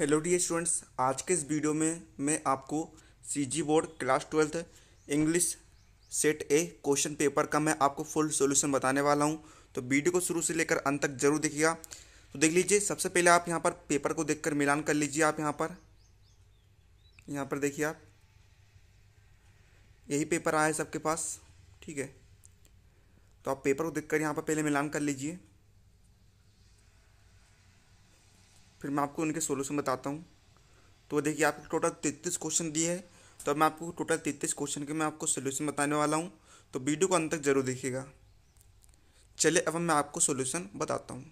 hello D students आज के इस वीडियो में मैं आपको CG board class twelfth English set A question paper का मैं आपको फुल सॉल्यूशन बताने वाला हूं तो वीडियो को शुरू से लेकर अंत तक जरूर देखिएगा तो देख लीजिए सबसे पहले आप यहां पर पेपर को देखकर मिलान कर लीजिए आप यहां पर यहां पर देखिए आप यही पेपर आया है सबके पास ठीक है तो आप पेपर को देख यहाँ पर पहले मिलान कर लीजिए फिर मैं आपको उनके सोल्यूशन बताता हूँ तो देखिए आपको टोटल तैंतीस क्वेश्चन दिए हैं तो मैं आपको टोटल तैंतीस क्वेश्चन के मैं आपको सोल्यूशन बताने वाला हूँ तो वीडियो को अंत तक जरूर देखिएगा चलिए अब मैं आपको सोल्यूशन बताता हूँ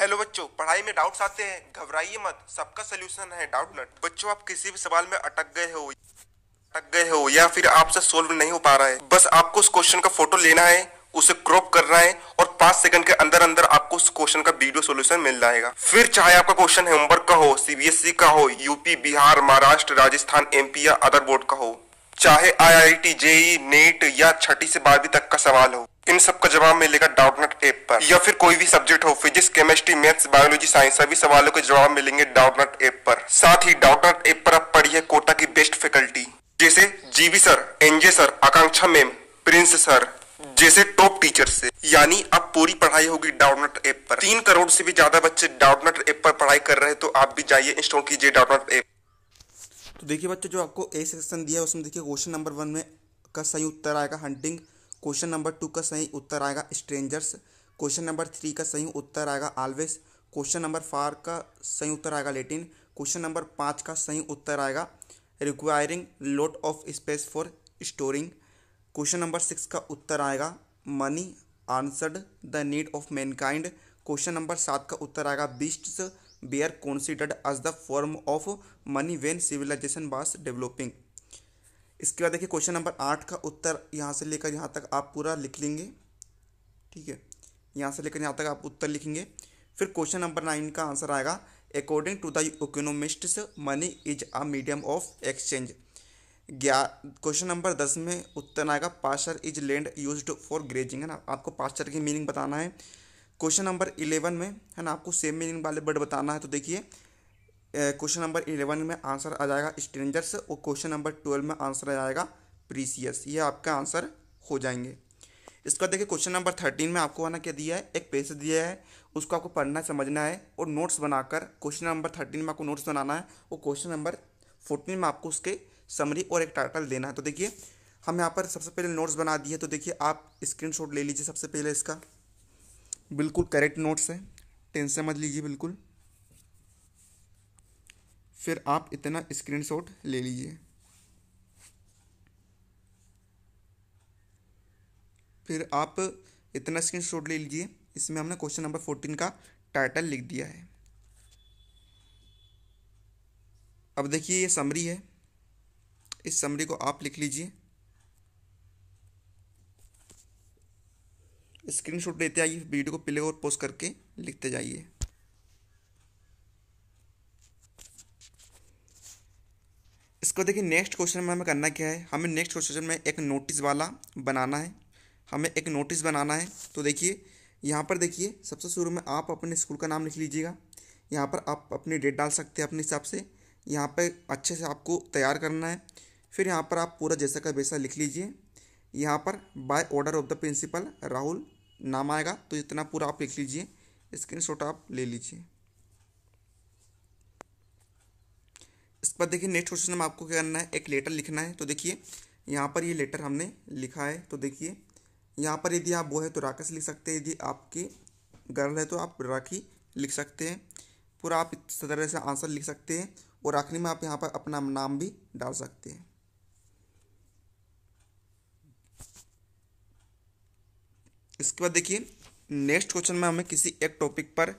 हेलो बच्चों पढ़ाई में डाउट्स आते हैं घबराइए मत सबका सोल्यूशन है डाउट नट बच्चों आप किसी भी सवाल में अटक गए हो अटक गए हो या फिर आपसे सोल्व नहीं हो पा रहा है बस आपको उस क्वेश्चन का फोटो लेना है उसे क्रॉप करना है और पांच सेकंड के अंदर अंदर आपको उस क्वेश्चन का वीडियो सोल्यूशन मिल जाएगा फिर चाहे आपका क्वेश्चन होमवर्क का हो सीबीएसई e का हो यूपी बिहार महाराष्ट्र राजस्थान एमपी या अदर बोर्ड का हो चाहे आईआईटी जेई नेट या छठी से बारहवीं तक का सवाल हो इन सब का जवाब मिलेगा डाउटनेट ऐप पर या फिर कोई भी सब्जेक्ट हो physics chemistry maths biology science सभी सवालों के जवाब मिलेंगे डाउटनेट ऐप पर साथ ही डाउटनेट ऐप पर आप पढ़िए कोटा की बेस्ट फैकल्टी जैसे GV sir NJ sir Akanksha ma'am Prince sir जैसे टॉप टीचर से यानी अब पूरी पढ़ाई होगी डाउनलोड ऐप पर तीन करोड़ से भी ज्यादा बच्चे डाउनलोड ऐप पर पढ़ाई कर रहे हैं तो आप भी जाइए इंस्टॉल कीजिए डाउनलोड ऐप तो देखिए बच्चे जो आपको ए सेक्शन दिया है उसमें देखिए क्वेश्चन नंबर वन में का सही उत्तर आएगा हंटिंग क्वेश्चन नंबर टू का सही उत्तर आएगा स्ट्रेंजर्स क्वेश्चन नंबर थ्री का सही उत्तर आएगा ऑलवेज क्वेश्चन नंबर फोर का सही उत्तर आएगा लेटिन क्वेश्चन नंबर पाँच का सही उत्तर आएगा requiring lot of space for storing question number six का उत्तर आएगा money answered the need of mankind question number सात का उत्तर आएगा beasts were considered as the form of money when civilization was developing इसके बाद देखिए क्वेश्चन नंबर आठ का उत्तर यहाँ से लेकर यहाँ तक आप पूरा लिख लेंगे ठीक है यहाँ से लेकर यहाँ तक आप उत्तर लिखेंगे फिर क्वेश्चन नंबर नाइन का आंसर आएगा according to the economists money is a medium of exchange question number दस में उत्तर आएगा pasture is land use for grazing है ना आपको पास्चर की मीनिंग बताना है क्वेश्चन नंबर इलेवन में है ना आपको सेम मीनिंग वाले वर्ड बताना है तो देखिए क्वेश्चन नंबर इलेवन में आंसर आ जाएगा स्ट्रेंजर्स और क्वेश्चन नंबर ट्वेल्व में आंसर आ जाएगा प्रीसियस ये आपका आंसर हो जाएंगे इसके बाद देखिए क्वेश्चन नंबर थर्टीन में आपको है ना क्या दिया है एक पेज दिया है उसको आपको पढ़ना समझना है और नोट्स बनाकर क्वेश्चन नंबर थर्टीन में आपको नोट्स बनाना है और क्वेश्चन नंबर फोर्टीन में आपको उसके समरी और एक टाइटल देना है तो देखिए हम यहाँ पर सबसे पहले नोट्स बना दिए तो देखिए आप स्क्रीनशॉट ले लीजिए सबसे पहले इसका बिल्कुल करेक्ट नोट्स है टेंशन मत लीजिए बिल्कुल फिर आप इतना स्क्रीनशॉट ले लीजिए फिर आप इतना स्क्रीनशॉट ले लीजिए इसमें हमने क्वेश्चन नंबर फोर्टीन का टाइटल लिख दिया है अब देखिए ये समरी है इस समरी को आप लिख लीजिए स्क्रीनशॉट लेते आइए वीडियो को प्ले और पोस्ट करके लिखते जाइए इसको देखिए नेक्स्ट क्वेश्चन में हमें करना क्या है हमें नेक्स्ट क्वेश्चन में एक नोटिस वाला बनाना है हमें एक नोटिस बनाना है तो देखिए यहाँ पर देखिए सबसे शुरू में आप अपने स्कूल का नाम लिख लीजिएगा यहाँ पर आप अपनी डेट डाल सकते हैं अपने हिसाब से यहाँ पर अच्छे से आपको तैयार करना है फिर यहाँ पर आप पूरा जैसा का वैसा लिख लीजिए यहाँ पर by order of the principal Rahul नाम आएगा तो इतना पूरा आप लिख लीजिए शॉट आप ले लीजिए इसके बाद देखिए नेक्स्ट क्वेश्चन में आपको क्या करना है एक लेटर लिखना है तो देखिए यहाँ पर ये लेटर हमने लिखा है तो देखिए यहाँ पर यदि आप वो है तो राकेश लिख सकते हैं यदि आपकी गर्ल है तो आप राखी लिख सकते हैं पूरा आप इस तरह से आंसर लिख सकते हैं और आखिरी में आप यहाँ पर अपना नाम भी डाल सकते हैं इसके बाद देखिए नेक्स्ट क्वेश्चन में हमें किसी एक टॉपिक पर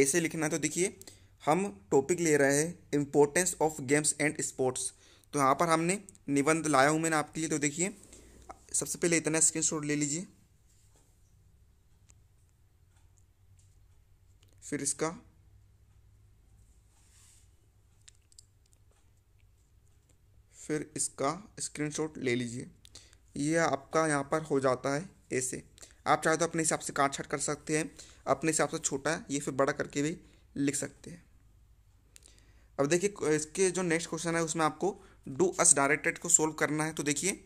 ऐसे लिखना है तो देखिए हम टॉपिक ले रहे हैं importance of games and sports तो यहाँ पर हमने निबंध लाया हूँ मैंने आपके लिए तो देखिए सबसे पहले इतना स्क्रीनशॉट ले लीजिए फिर इसका फिर इसका स्क्रीनशॉट ले लीजिए ये आपका यहाँ पर हो जाता है ऐसे आप चाहे तो अपने हिसाब से काट छाट कर सकते हैं अपने हिसाब से छोटा या फिर बड़ा करके भी लिख सकते हैं अब देखिए इसके जो नेक्स्ट क्वेश्चन है उसमें आपको डू अस डायरेक्टेड को सोल्व करना है तो देखिए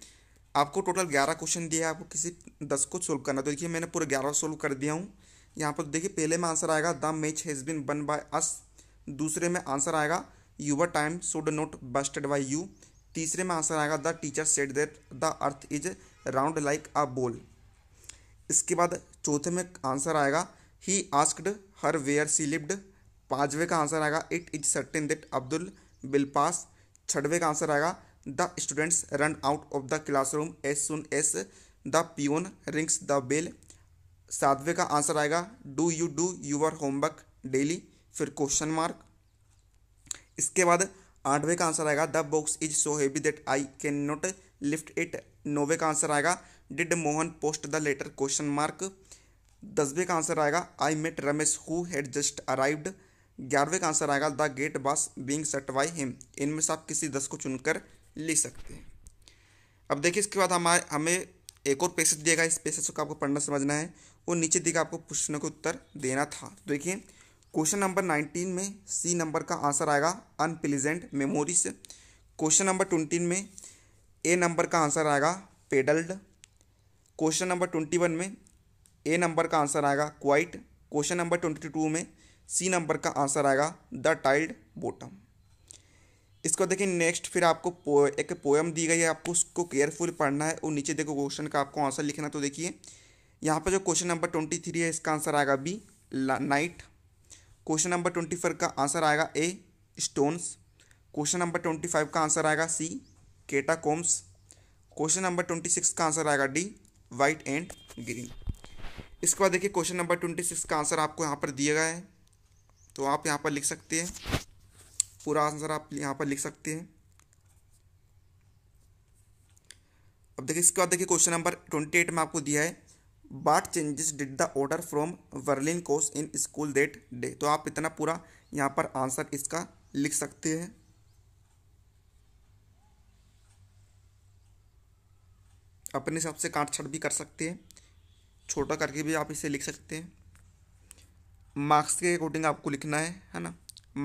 आपको टोटल ग्यारह क्वेश्चन दिया है आपको किसी दस को सोल्व करना है तो देखिए मैंने पूरे ग्यारह सोल्व कर दिया हूँ यहाँ पर देखिए पहले में आंसर आएगा द मैच हैज़ बिन बन बाय अस दूसरे में आंसर आएगा your time should not wasted by you तीसरे में आंसर आएगा the teacher said that the earth is round like a ball इसके बाद चौथे में आंसर आएगा he asked her where she lived पाँचवें का आंसर आएगा it is certain that Abdul will pass छठवें का आंसर आएगा the students run out of the classroom as soon as the peon rings the bell सातवें का आंसर आएगा do you do your homework daily फिर क्वेश्चन मार्क इसके बाद आठवें का आंसर आएगा the box is so heavy that I can not lift it नौवे का आंसर आएगा did Mohan post the letter question mark दसवें का आंसर आएगा I met Ramesh who had just arrived ग्यारहवें का आंसर आएगा the gate was being set by him इनमें से आप किसी दस को चुनकर ले सकते हैं अब देखिए इसके बाद हमारे हमें एक और पेसेज दिएगा इस पेसेज को आपको पढ़ना समझना है और नीचे दिखा आपको प्रश्न का उत्तर देना था तो देखिए क्वेश्चन नंबर नाइनटीन में सी नंबर का आंसर आएगा unpleasant memories question number twenty में ए नंबर का आंसर आएगा pedalled question number twenty one में ए नंबर का आंसर आएगा quite question number twenty two में सी नंबर का आंसर आएगा द टाइल्ड बोटम इसको देखिए नेक्स्ट फिर आपको पो, एक पोएम दी गई है आपको उसको केयरफुल पढ़ना है और नीचे देखो क्वेश्चन का आपको आंसर लिखना तो देखिए यहाँ पर जो क्वेश्चन नंबर ट्वेंटी थ्री है इसका आंसर आएगा B night question number twenty four का आंसर आएगा A stones question number twenty five का आंसर आएगा C catacombs question number twenty six का आंसर आएगा डी वाइट एंड ग्रीन इसके बाद देखिए क्वेश्चन नंबर ट्वेंटी सिक्स का आंसर आपको यहाँ पर दिया गया है तो आप यहाँ पर लिख सकते हैं पूरा आंसर आप यहाँ पर लिख सकते हैं अब देखिए इसके बाद देखिए क्वेश्चन नंबर ट्वेंटी एट में आपको दिया है what changes did the order from Berlin cause in school that day तो आप इतना पूरा यहाँ पर आंसर इसका लिख सकते हैं अपने हिसाब से काट छाट भी कर सकते हैं छोटा करके भी आप इसे लिख सकते हैं मार्क्स के अकॉर्डिंग आपको लिखना है है ना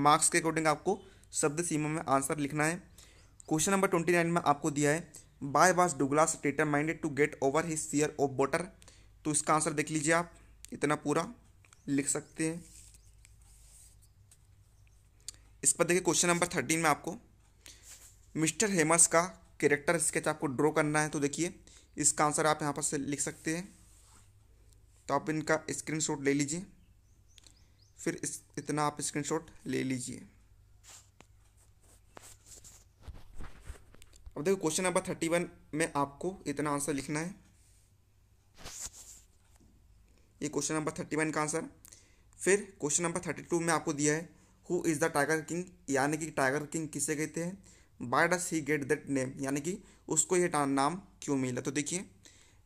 मार्क्स के अकॉर्डिंग आपको शब्द सीमा में आंसर लिखना है क्वेश्चन नंबर ट्वेंटी नाइन में आपको दिया है why was Douglas determined to get over his fear of water तो इसका आंसर देख लीजिए आप इतना पूरा लिख सकते हैं इस पर देखिए क्वेश्चन नंबर थर्टीन में आपको मिस्टर हेमस का कैरेक्टर स्केच आपको ड्रॉ करना है तो देखिए इसका आंसर आप यहाँ पर से लिख सकते हैं तो आप इनका स्क्रीनशॉट ले लीजिए फिर इस इतना आप स्क्रीनशॉट ले लीजिए अब देखो क्वेश्चन नंबर थर्टी वन में आपको इतना आंसर लिखना है ये क्वेश्चन नंबर थर्टी वन का आंसर फिर क्वेश्चन नंबर थर्टी टू में आपको दिया है who is the tiger king यानी कि टाइगर किंग किसे कहते हैं why does he get that name यानी कि उसको ये नाम क्यों मिला तो देखिए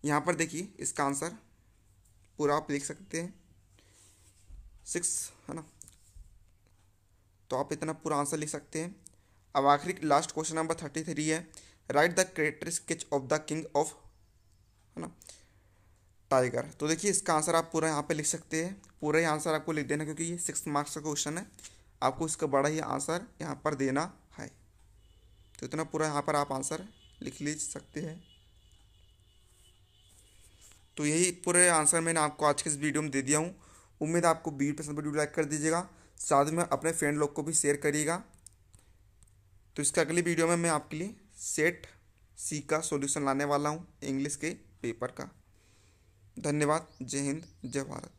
यहाँ पर देखिए इसका आंसर पूरा आप लिख सकते हैं सिक्स है ना तो आप इतना पूरा आंसर लिख सकते हैं अब आखिरी last question number thirty three है write the character sketch of the king of है ना टाइगर तो देखिए इसका आंसर आप पूरा यहाँ पे लिख सकते हैं पूरा ही आंसर आपको लिख देना क्योंकि ये सिक्स मार्क्स का क्वेश्चन है आपको इसका बड़ा ही आंसर यहाँ पर देना तो इतना पूरा यहाँ पर आप आंसर लिख ली सकते हैं तो यही पूरे आंसर मैंने आपको आज के इस वीडियो में दे दिया हूँ उम्मीद आपको वीडियो पसंद पर वीडियो लाइक कर दीजिएगा साथ में अपने फ्रेंड लोग को भी शेयर करिएगा तो इसका अगली वीडियो में मैं आपके लिए सेट सी का सॉल्यूशन लाने वाला हूँ इंग्लिश के पेपर का धन्यवाद जय हिंद जय भारत